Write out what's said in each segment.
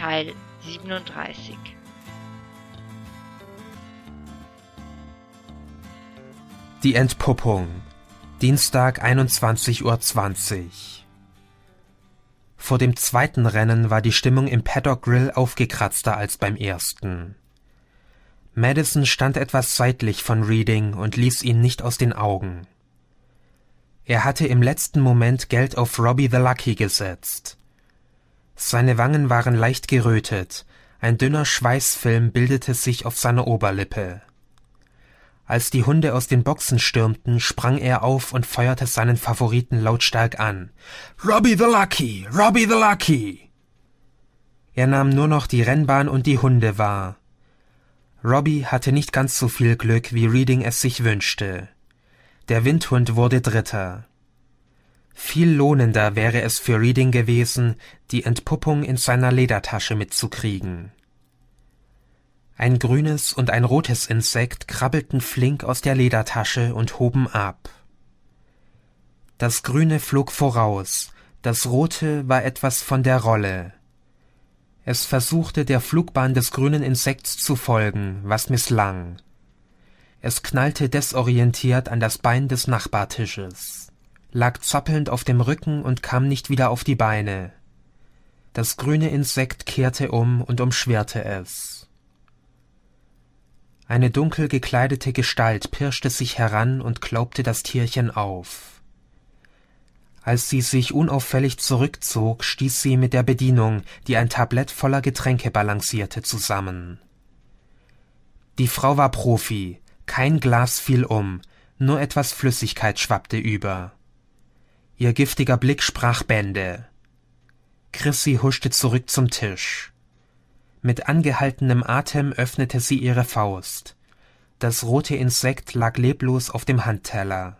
Teil 37. Die Entpuppung. Dienstag 21.20 Uhr. Vor dem zweiten Rennen war die Stimmung im Paddock Grill aufgekratzter als beim ersten. Madison stand etwas seitlich von Reading und ließ ihn nicht aus den Augen. Er hatte im letzten Moment Geld auf Robbie the Lucky gesetzt. Seine Wangen waren leicht gerötet, ein dünner Schweißfilm bildete sich auf seiner Oberlippe. Als die Hunde aus den Boxen stürmten, sprang er auf und feuerte seinen Favoriten lautstark an. Robbie the Lucky! Robbie the Lucky! Er nahm nur noch die Rennbahn und die Hunde wahr. Robbie hatte nicht ganz so viel Glück, wie Reading es sich wünschte. Der Windhund wurde Dritter. Viel lohnender wäre es für Reading gewesen, die Entpuppung in seiner Ledertasche mitzukriegen. Ein grünes und ein rotes Insekt krabbelten flink aus der Ledertasche und hoben ab. Das grüne flog voraus, das rote war etwas von der Rolle. Es versuchte der Flugbahn des grünen Insekts zu folgen, was misslang. Es knallte desorientiert an das Bein des Nachbartisches lag zappelnd auf dem Rücken und kam nicht wieder auf die Beine. Das grüne Insekt kehrte um und umschwerte es. Eine dunkel gekleidete Gestalt pirschte sich heran und klaubte das Tierchen auf. Als sie sich unauffällig zurückzog, stieß sie mit der Bedienung, die ein Tablett voller Getränke balancierte, zusammen. Die Frau war Profi, kein Glas fiel um, nur etwas Flüssigkeit schwappte über. Ihr giftiger Blick sprach Bände. Chrissy huschte zurück zum Tisch. Mit angehaltenem Atem öffnete sie ihre Faust. Das rote Insekt lag leblos auf dem Handteller.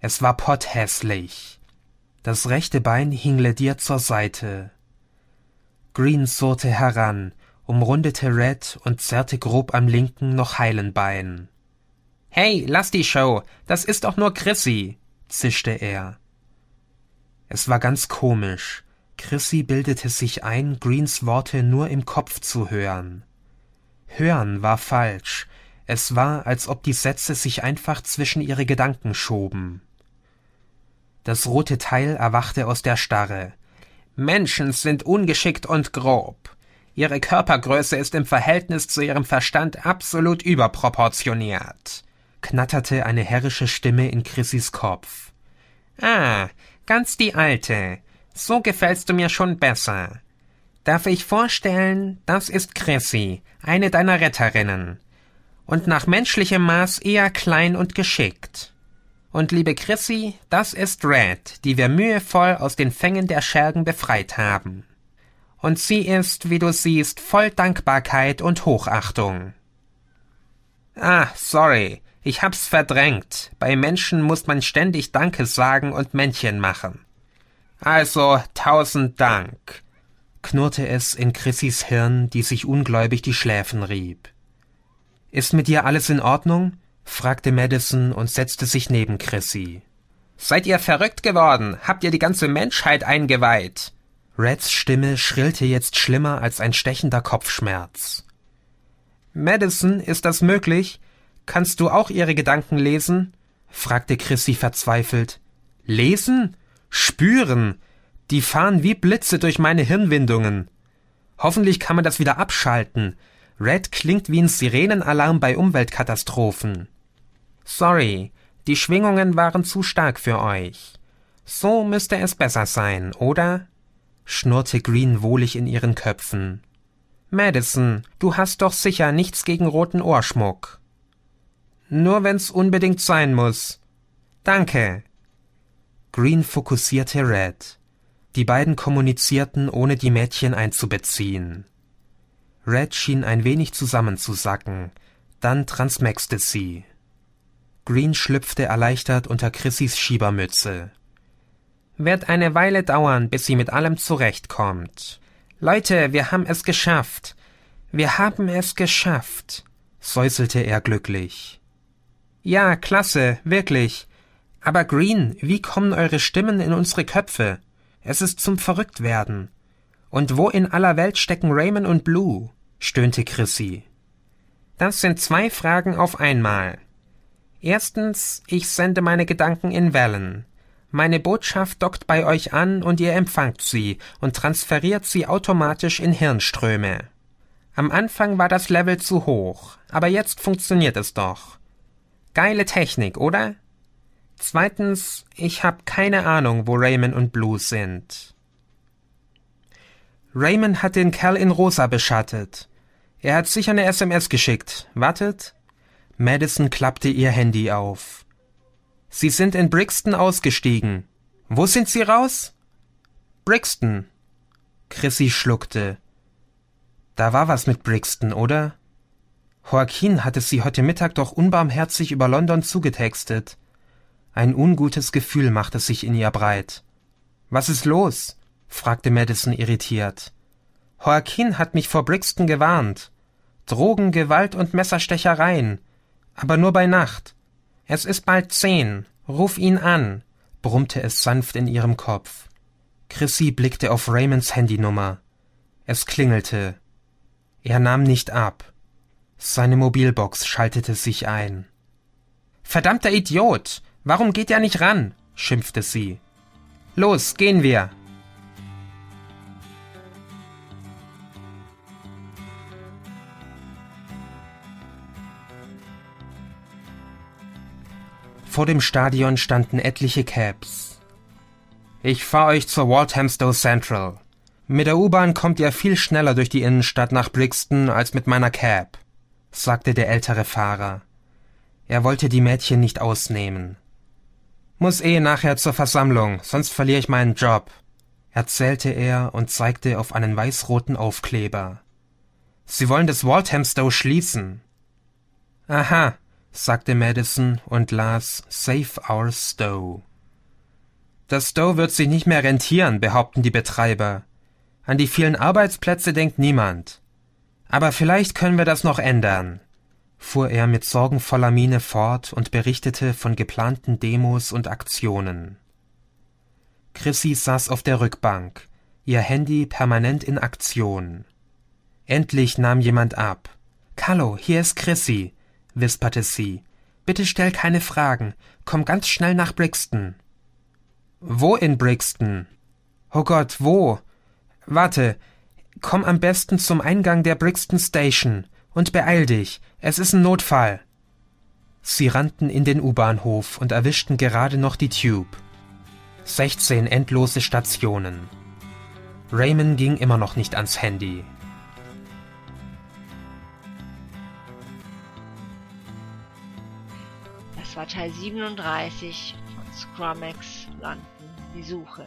Es war potthässlich. Das rechte Bein hing lediert zur Seite. Green surrte heran, umrundete Red und zerrte grob am linken, noch heilen Bein. Hey, lass die Show, das ist doch nur Chrissy, zischte er. Es war ganz komisch. Chrissy bildete sich ein, Greens Worte nur im Kopf zu hören. Hören war falsch. Es war, als ob die Sätze sich einfach zwischen ihre Gedanken schoben. Das rote Teil erwachte aus der Starre. Menschen sind ungeschickt und grob. Ihre Körpergröße ist im Verhältnis zu ihrem Verstand absolut überproportioniert, knatterte eine herrische Stimme in Chrissys Kopf. Ah, Ganz die alte. So gefällst du mir schon besser. Darf ich vorstellen, das ist Chrissy, eine deiner Retterinnen. Und nach menschlichem Maß eher klein und geschickt. Und liebe Chrissy, das ist Red, die wir mühevoll aus den Fängen der Schergen befreit haben. Und sie ist, wie du siehst, voll Dankbarkeit und Hochachtung. Ah, sorry. Ich hab's verdrängt. Bei Menschen muss man ständig Danke sagen und Männchen machen. Also tausend Dank, knurrte es in Chrissys Hirn, die sich ungläubig die Schläfen rieb. Ist mit dir alles in Ordnung? fragte Madison und setzte sich neben Chrissy. Seid ihr verrückt geworden? Habt ihr die ganze Menschheit eingeweiht? Reds Stimme schrillte jetzt schlimmer als ein stechender Kopfschmerz. Madison, ist das möglich? Kannst du auch ihre Gedanken lesen? fragte Chrissy verzweifelt. Lesen? Spüren. Die fahren wie Blitze durch meine Hirnwindungen. Hoffentlich kann man das wieder abschalten. Red klingt wie ein Sirenenalarm bei Umweltkatastrophen. Sorry, die Schwingungen waren zu stark für euch. So müsste es besser sein, oder? schnurrte Green wohlig in ihren Köpfen. Madison, du hast doch sicher nichts gegen roten Ohrschmuck. Nur wenn's unbedingt sein muss. Danke. Green fokussierte Red. Die beiden kommunizierten, ohne die Mädchen einzubeziehen. Red schien ein wenig zusammenzusacken, dann transmaxte sie. Green schlüpfte erleichtert unter Chrissys Schiebermütze. Wird eine Weile dauern, bis sie mit allem zurechtkommt. Leute, wir haben es geschafft. Wir haben es geschafft, säuselte er glücklich. Ja, klasse, wirklich. Aber Green, wie kommen eure Stimmen in unsere Köpfe? Es ist zum Verrücktwerden. Und wo in aller Welt stecken Raymond und Blue? stöhnte Chrissy. Das sind zwei Fragen auf einmal. Erstens, ich sende meine Gedanken in Wellen. Meine Botschaft dockt bei euch an und ihr empfangt sie und transferiert sie automatisch in Hirnströme. Am Anfang war das Level zu hoch, aber jetzt funktioniert es doch. Geile Technik, oder? Zweitens, ich habe keine Ahnung, wo Raymond und Blue sind. Raymond hat den Kerl in Rosa beschattet. Er hat sicher eine SMS geschickt. Wartet. Madison klappte ihr Handy auf. Sie sind in Brixton ausgestiegen. Wo sind Sie raus? Brixton. Chrissy schluckte. Da war was mit Brixton, oder? Joaquin hat es Sie heute Mittag doch unbarmherzig über London zugetextet. Ein ungutes Gefühl machte sich in ihr breit. Was ist los? fragte Madison irritiert. Joaquin hat mich vor Brixton gewarnt. Drogen, Gewalt und Messerstechereien. Aber nur bei Nacht. Es ist bald zehn. Ruf ihn an, brummte es sanft in ihrem Kopf. Chrissy blickte auf Raymonds Handynummer. Es klingelte. Er nahm nicht ab. Seine Mobilbox schaltete sich ein. Verdammter Idiot! Warum geht er nicht ran? schimpfte sie. Los, gehen wir! Vor dem Stadion standen etliche Cabs. Ich fahre euch zur Walthamstow Central. Mit der U-Bahn kommt ihr viel schneller durch die Innenstadt nach Brixton als mit meiner Cab sagte der ältere Fahrer. Er wollte die Mädchen nicht ausnehmen. Muss eh nachher zur Versammlung, sonst verliere ich meinen Job, erzählte er und zeigte auf einen weißroten Aufkleber. Sie wollen das Walthamstow schließen. Aha, sagte Madison und las Save Our Stow. Das Stow wird sich nicht mehr rentieren, behaupten die Betreiber. An die vielen Arbeitsplätze denkt niemand. Aber vielleicht können wir das noch ändern, fuhr er mit sorgenvoller Miene fort und berichtete von geplanten Demos und Aktionen. Chrissy saß auf der Rückbank, ihr Handy permanent in Aktion. Endlich nahm jemand ab. Hallo, hier ist Chrissy, wisperte sie. Bitte stell keine Fragen, komm ganz schnell nach Brixton. Wo in Brixton? Oh Gott, wo? Warte, Komm am besten zum Eingang der Brixton Station und beeil dich, es ist ein Notfall. Sie rannten in den U-Bahnhof und erwischten gerade noch die Tube. 16 endlose Stationen. Raymond ging immer noch nicht ans Handy. Das war Teil 37 von Scrumex London, die Suche